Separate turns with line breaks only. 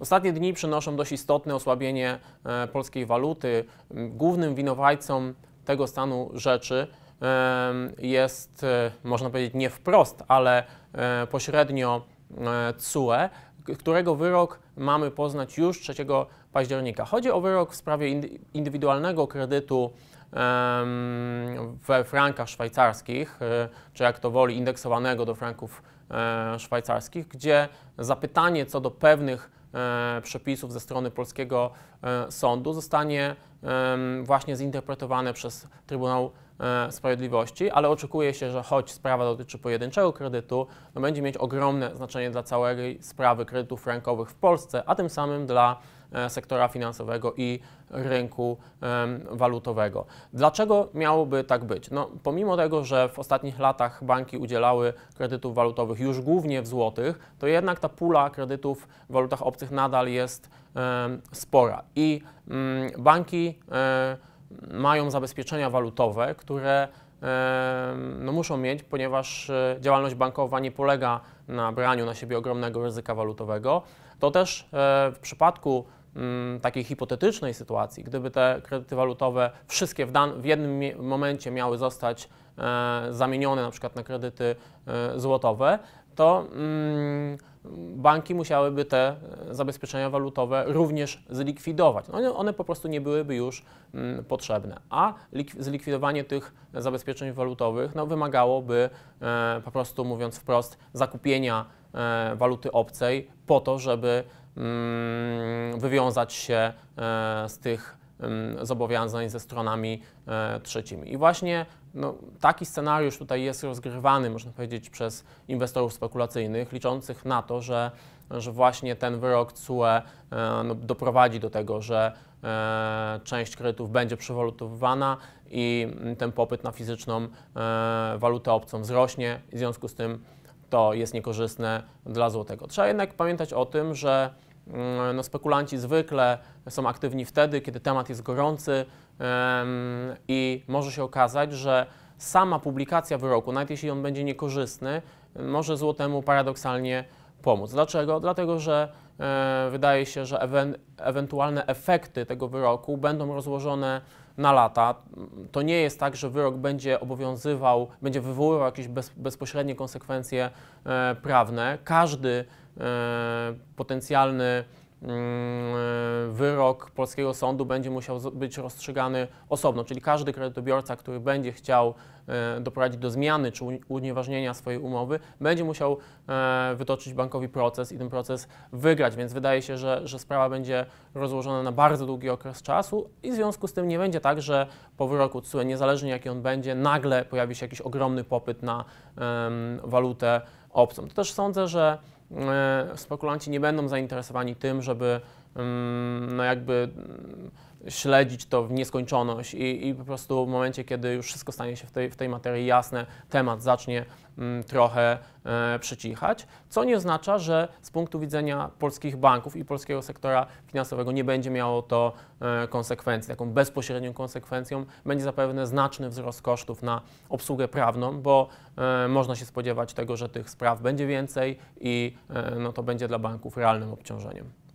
Ostatnie dni przynoszą dość istotne osłabienie e, polskiej waluty. Głównym winowajcą tego stanu rzeczy jest, e, można powiedzieć, nie wprost, ale e, pośrednio CUE, którego wyrok mamy poznać już 3 października. Chodzi o wyrok w sprawie indywidualnego kredytu we frankach szwajcarskich, czy jak to woli, indeksowanego do franków szwajcarskich, gdzie zapytanie co do pewnych E, przepisów ze strony polskiego e, sądu zostanie właśnie zinterpretowane przez Trybunał e, Sprawiedliwości, ale oczekuje się, że choć sprawa dotyczy pojedynczego kredytu, no będzie mieć ogromne znaczenie dla całej sprawy kredytów frankowych w Polsce, a tym samym dla e, sektora finansowego i rynku walutowego. Dlaczego miałoby tak być? No, pomimo tego, że w ostatnich latach banki udzielały kredytów walutowych już głównie w złotych, to jednak ta pula kredytów w walutach obcych nadal jest spora i mm, banki E, mają zabezpieczenia walutowe, które e, no muszą mieć, ponieważ e, działalność bankowa nie polega na braniu na siebie ogromnego ryzyka walutowego, to też w przypadku Mm, takiej hipotetycznej sytuacji, gdyby te kredyty walutowe wszystkie w, dan- w jednym momencie miały zostać e, zamienione na przykład na kredyty e, złotowe, to mm, banki musiałyby te e, zabezpieczenia walutowe również zlikwidować. One, no, one po prostu nie byłyby już mm, potrzebne, a lik- zlikwidowanie tych zabezpieczeń walutowych no, wymagałoby e, po prostu, mówiąc wprost, zakupienia e, waluty obcej po to, żeby mm, wywiązać się e, z tych mm, zobowiązań ze stronami e, trzecimi. I właśnie no, taki scenariusz tutaj jest rozgrywany, można powiedzieć, przez inwestorów spekulacyjnych, liczących na to, że, że właśnie ten wyrok CUE e, no, doprowadzi do tego, że część kredytów będzie przewalutowywana i mm, ten popyt na fizyczną walutę obcą wzrośnie. W związku z tym to jest niekorzystne dla złotego. Trzeba jednak pamiętać o tym, że Mm, no, spekulanci zwykle są aktywni wtedy, kiedy temat jest gorący i może się okazać, że sama publikacja wyroku, nawet jeśli on będzie niekorzystny, może złotemu paradoksalnie pomóc. Dlaczego? Dlatego, że e, wydaje się, że ewentualne efekty tego wyroku będą rozłożone na lata. To nie jest tak, że wyrok będzie obowiązywał, będzie wywoływał jakieś bez, bezpośrednie konsekwencje e, prawne. Każdy e, potencjalny Mm, wyrok polskiego sądu będzie musiał być rozstrzygany osobno, czyli każdy kredytobiorca, który będzie chciał e, doprowadzić do zmiany czy unieważnienia swojej umowy, będzie musiał e, wytoczyć bankowi proces i ten proces wygrać, więc wydaje się, że, że sprawa będzie rozłożona na bardzo długi okres czasu i w związku z tym nie będzie tak, że po wyroku TSUE, niezależnie jaki on będzie, nagle pojawi się jakiś ogromny popyt na um, walutę obcą. To też sądzę, że E, spekulanci nie będą zainteresowani tym, żeby mm, no jakby śledzić to w nieskończoność i, i, po prostu w momencie, kiedy już wszystko stanie się w tej, w tej materii jasne, temat zacznie mm, trochę e, przycichać, co nie oznacza, że z punktu widzenia polskich banków i polskiego sektora finansowego nie będzie miało to e, konsekwencji. Taką bezpośrednią konsekwencją będzie zapewne znaczny wzrost kosztów na obsługę prawną, bo e, można się spodziewać tego, że tych spraw będzie więcej i e, no, to będzie dla banków realnym obciążeniem.